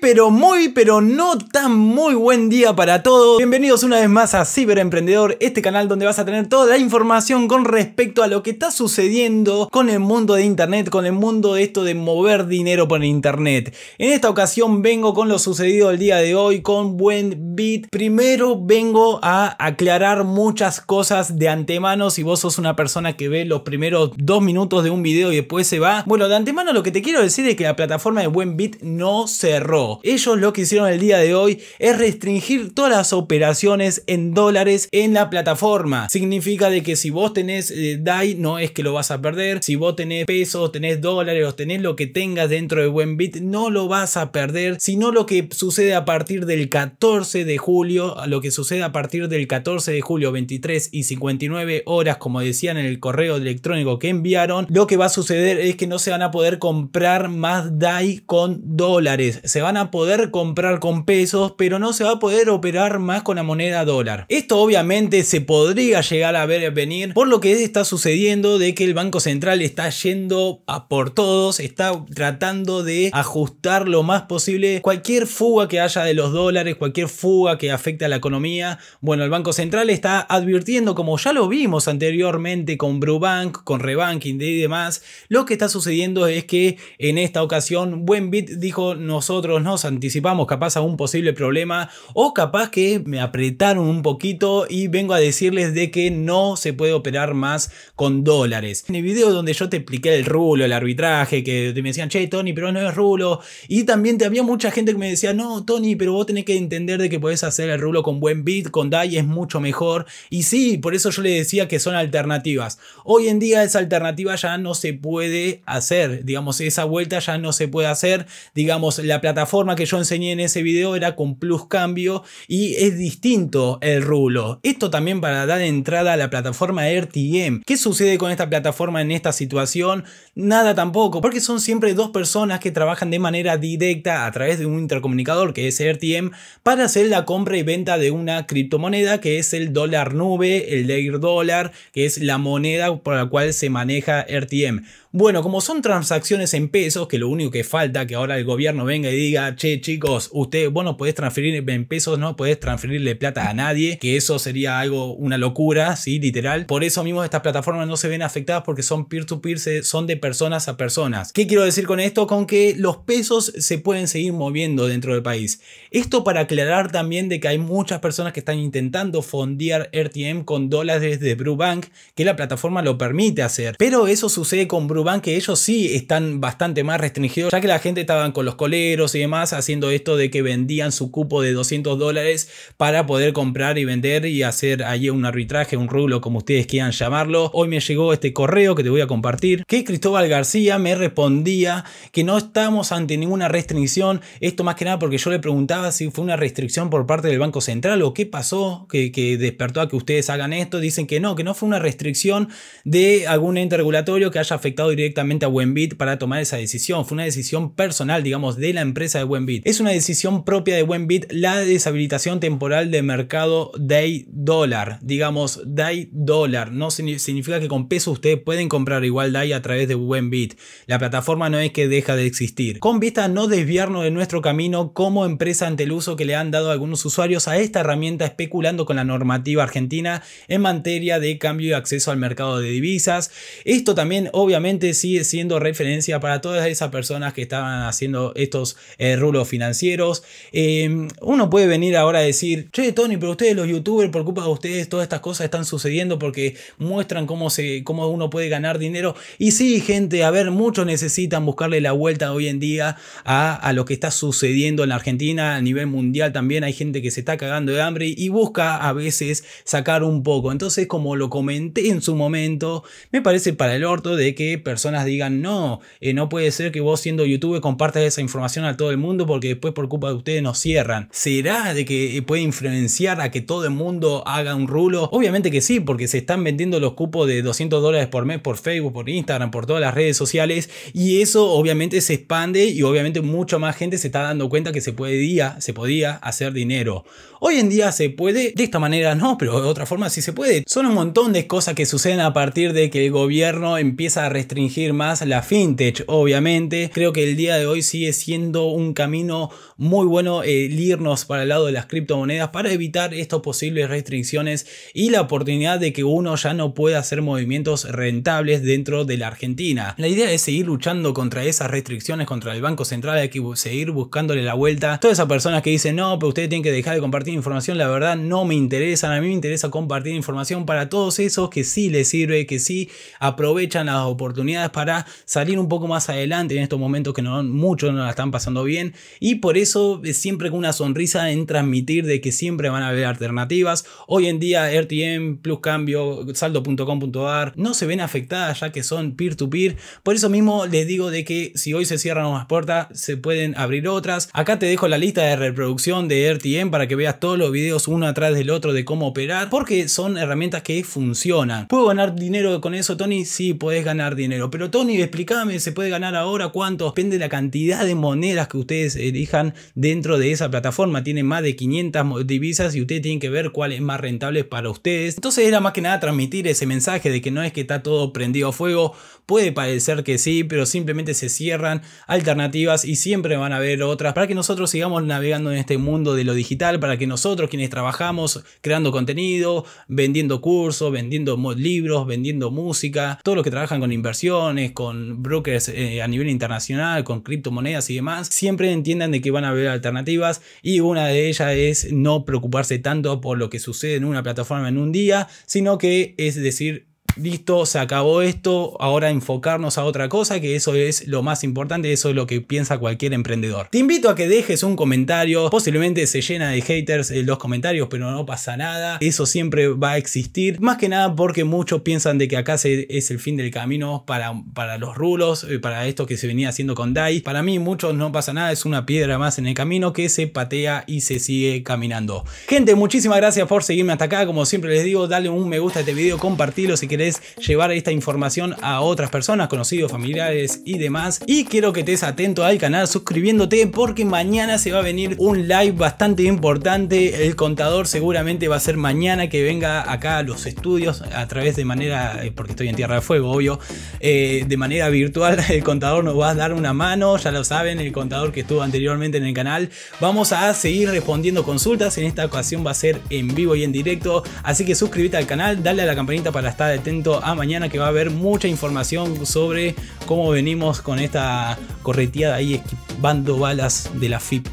pero muy, pero no tan muy buen día para todos. Bienvenidos una vez más a Ciberemprendedor, este canal donde vas a tener toda la información con respecto a lo que está sucediendo con el mundo de Internet, con el mundo de esto de mover dinero por Internet. En esta ocasión vengo con lo sucedido el día de hoy con Buen Bit. Primero vengo a aclarar muchas cosas de antemano. Si vos sos una persona que ve los primeros dos minutos de un video y después se va, bueno, de antemano lo que te quiero decir es que la plataforma de Buen Bit no cerró ellos lo que hicieron el día de hoy es restringir todas las operaciones en dólares en la plataforma. Significa de que si vos tenés eh, DAI no es que lo vas a perder, si vos tenés pesos, tenés dólares o tenés lo que tengas dentro de Buenbit no lo vas a perder, sino lo que sucede a partir del 14 de julio, lo que sucede a partir del 14 de julio 23 y 59 horas como decían en el correo electrónico que enviaron, lo que va a suceder es que no se van a poder comprar más DAI con dólares, van a poder comprar con pesos, pero no se va a poder operar más con la moneda dólar. Esto obviamente se podría llegar a ver venir por lo que está sucediendo de que el Banco Central está yendo a por todos, está tratando de ajustar lo más posible cualquier fuga que haya de los dólares, cualquier fuga que afecte a la economía. Bueno, el Banco Central está advirtiendo, como ya lo vimos anteriormente con Brubank, con Rebanking y demás, lo que está sucediendo es que en esta ocasión Buenbit dijo nosotros nos anticipamos capaz a un posible problema o capaz que me apretaron un poquito y vengo a decirles de que no se puede operar más con dólares. En el video donde yo te expliqué el rulo, el arbitraje, que te me decían, che, Tony, pero no es rulo. Y también había mucha gente que me decía, no, Tony, pero vos tenés que entender de que podés hacer el rulo con buen bit, con DAI es mucho mejor. Y sí, por eso yo le decía que son alternativas. Hoy en día esa alternativa ya no se puede hacer, digamos, esa vuelta ya no se puede hacer, digamos, la plataforma forma que yo enseñé en ese video era con plus cambio y es distinto el rulo. Esto también para dar entrada a la plataforma RTM. ¿Qué sucede con esta plataforma en esta situación? Nada tampoco, porque son siempre dos personas que trabajan de manera directa a través de un intercomunicador que es RTM para hacer la compra y venta de una criptomoneda que es el dólar nube, el layer dólar, que es la moneda por la cual se maneja RTM. Bueno, como son transacciones en pesos, que lo único que falta que ahora el gobierno venga y diga, che chicos, usted, bueno puedes transferir en pesos, no podés transferirle plata a nadie, que eso sería algo, una locura, sí, literal. Por eso mismo estas plataformas no se ven afectadas porque son peer-to-peer, son de personas a personas. ¿Qué quiero decir con esto? Con que los pesos se pueden seguir moviendo dentro del país. Esto para aclarar también de que hay muchas personas que están intentando fondear RTM con dólares de Brubank, que la plataforma lo permite hacer. Pero eso sucede con Brubank van que ellos sí están bastante más restringidos, ya que la gente estaban con los coleros y demás haciendo esto de que vendían su cupo de 200 dólares para poder comprar y vender y hacer allí un arbitraje, un rublo, como ustedes quieran llamarlo. Hoy me llegó este correo que te voy a compartir, que Cristóbal García me respondía que no estamos ante ninguna restricción, esto más que nada porque yo le preguntaba si fue una restricción por parte del Banco Central o qué pasó que, que despertó a que ustedes hagan esto, dicen que no, que no fue una restricción de algún ente regulatorio que haya afectado directamente a Wenbit para tomar esa decisión. Fue una decisión personal, digamos, de la empresa de Wenbit. Es una decisión propia de Wenbit la deshabilitación temporal de mercado Day Dólar. Digamos, Day Dólar. No significa que con peso ustedes pueden comprar igual Day a través de Wenbit. La plataforma no es que deja de existir. Con vista no desviarnos de nuestro camino como empresa ante el uso que le han dado algunos usuarios a esta herramienta especulando con la normativa argentina en materia de cambio y acceso al mercado de divisas. Esto también obviamente sigue siendo referencia para todas esas personas que estaban haciendo estos eh, rulos financieros. Em, uno puede venir ahora a decir, che, Tony, pero ustedes los youtubers, por culpa de ustedes, todas estas cosas están sucediendo porque muestran cómo, se, cómo uno puede ganar dinero. Y sí, gente, a ver, muchos necesitan buscarle la vuelta hoy en día a, a lo que está sucediendo en la Argentina, a nivel mundial también hay gente que se está cagando de hambre y busca a veces sacar un poco. Entonces, como lo comenté en su momento, me parece para el orto de que personas digan, no, eh, no puede ser que vos siendo youtuber compartas esa información a todo el mundo porque después por culpa de ustedes nos cierran. ¿Será de que eh, puede influenciar a que todo el mundo haga un rulo? Obviamente que sí, porque se están vendiendo los cupos de 200 dólares por mes por Facebook, por Instagram, por todas las redes sociales y eso obviamente se expande y obviamente mucha más gente se está dando cuenta que se podía, se podía hacer dinero. Hoy en día se puede, de esta manera no, pero de otra forma sí se puede. Son un montón de cosas que suceden a partir de que el gobierno empieza a restringir más la fintech, obviamente. Creo que el día de hoy sigue siendo un camino muy bueno el eh, irnos para el lado de las criptomonedas para evitar estas posibles restricciones y la oportunidad de que uno ya no pueda hacer movimientos rentables dentro de la Argentina. La idea es seguir luchando contra esas restricciones, contra el Banco Central, hay que seguir buscándole la vuelta. Todas esas personas que dicen, no, pero ustedes tienen que dejar de compartir información, la verdad no me interesan, a mí me interesa compartir información para todos esos que sí les sirve, que sí aprovechan las oportunidades para salir un poco más adelante en estos momentos que no, muchos no la están pasando bien. Y por eso eh, siempre con una sonrisa en transmitir de que siempre van a haber alternativas. Hoy en día RTM, Plus Cambio, saldo.com.ar no se ven afectadas ya que son peer-to-peer. Por eso mismo les digo de que si hoy se cierran unas puertas, se pueden abrir otras. Acá te dejo la lista de reproducción de RTM para que veas todos los videos uno atrás del otro de cómo operar, porque son herramientas que funcionan. ¿Puedo ganar dinero con eso, Tony? Sí, puedes ganar dinero pero Tony, explícame, ¿se puede ganar ahora cuánto? Depende de la cantidad de monedas que ustedes elijan dentro de esa plataforma. tiene más de 500 divisas y ustedes tienen que ver cuál es más rentable para ustedes. Entonces era más que nada transmitir ese mensaje de que no es que está todo prendido a fuego. Puede parecer que sí, pero simplemente se cierran alternativas y siempre van a haber otras para que nosotros sigamos navegando en este mundo de lo digital, para que nosotros quienes trabajamos creando contenido, vendiendo cursos, vendiendo libros, vendiendo música, todos los que trabajan con inversión con brokers eh, a nivel internacional, con criptomonedas y demás, siempre entiendan de que van a haber alternativas y una de ellas es no preocuparse tanto por lo que sucede en una plataforma en un día, sino que es decir, listo, se acabó esto, ahora enfocarnos a otra cosa, que eso es lo más importante, eso es lo que piensa cualquier emprendedor. Te invito a que dejes un comentario, posiblemente se llena de haters en eh, los comentarios, pero no pasa nada, eso siempre va a existir, más que nada porque muchos piensan de que acá se, es el fin del camino para, para los rulos, eh, para esto que se venía haciendo con DAI, para mí muchos no pasa nada, es una piedra más en el camino que se patea y se sigue caminando. Gente, muchísimas gracias por seguirme hasta acá, como siempre les digo, dale un me gusta a este video, compartilo si querés llevar esta información a otras personas, conocidos, familiares y demás. Y quiero que estés atento al canal suscribiéndote porque mañana se va a venir un live bastante importante. El contador seguramente va a ser mañana que venga acá a los estudios a través de manera, eh, porque estoy en Tierra de Fuego, obvio, eh, de manera virtual. El contador nos va a dar una mano, ya lo saben, el contador que estuvo anteriormente en el canal. Vamos a seguir respondiendo consultas. En esta ocasión va a ser en vivo y en directo. Así que suscríbete al canal, dale a la campanita para estar atento a mañana que va a haber mucha información sobre cómo venimos con esta correteada ahí esquivando balas de la FIP.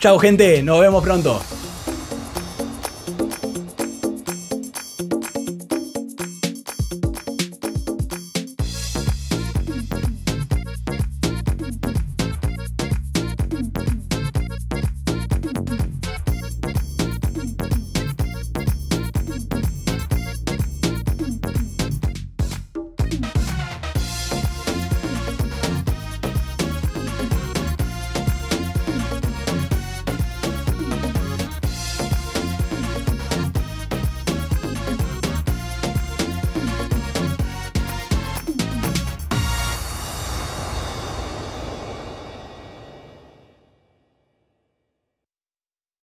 Chao gente, nos vemos pronto.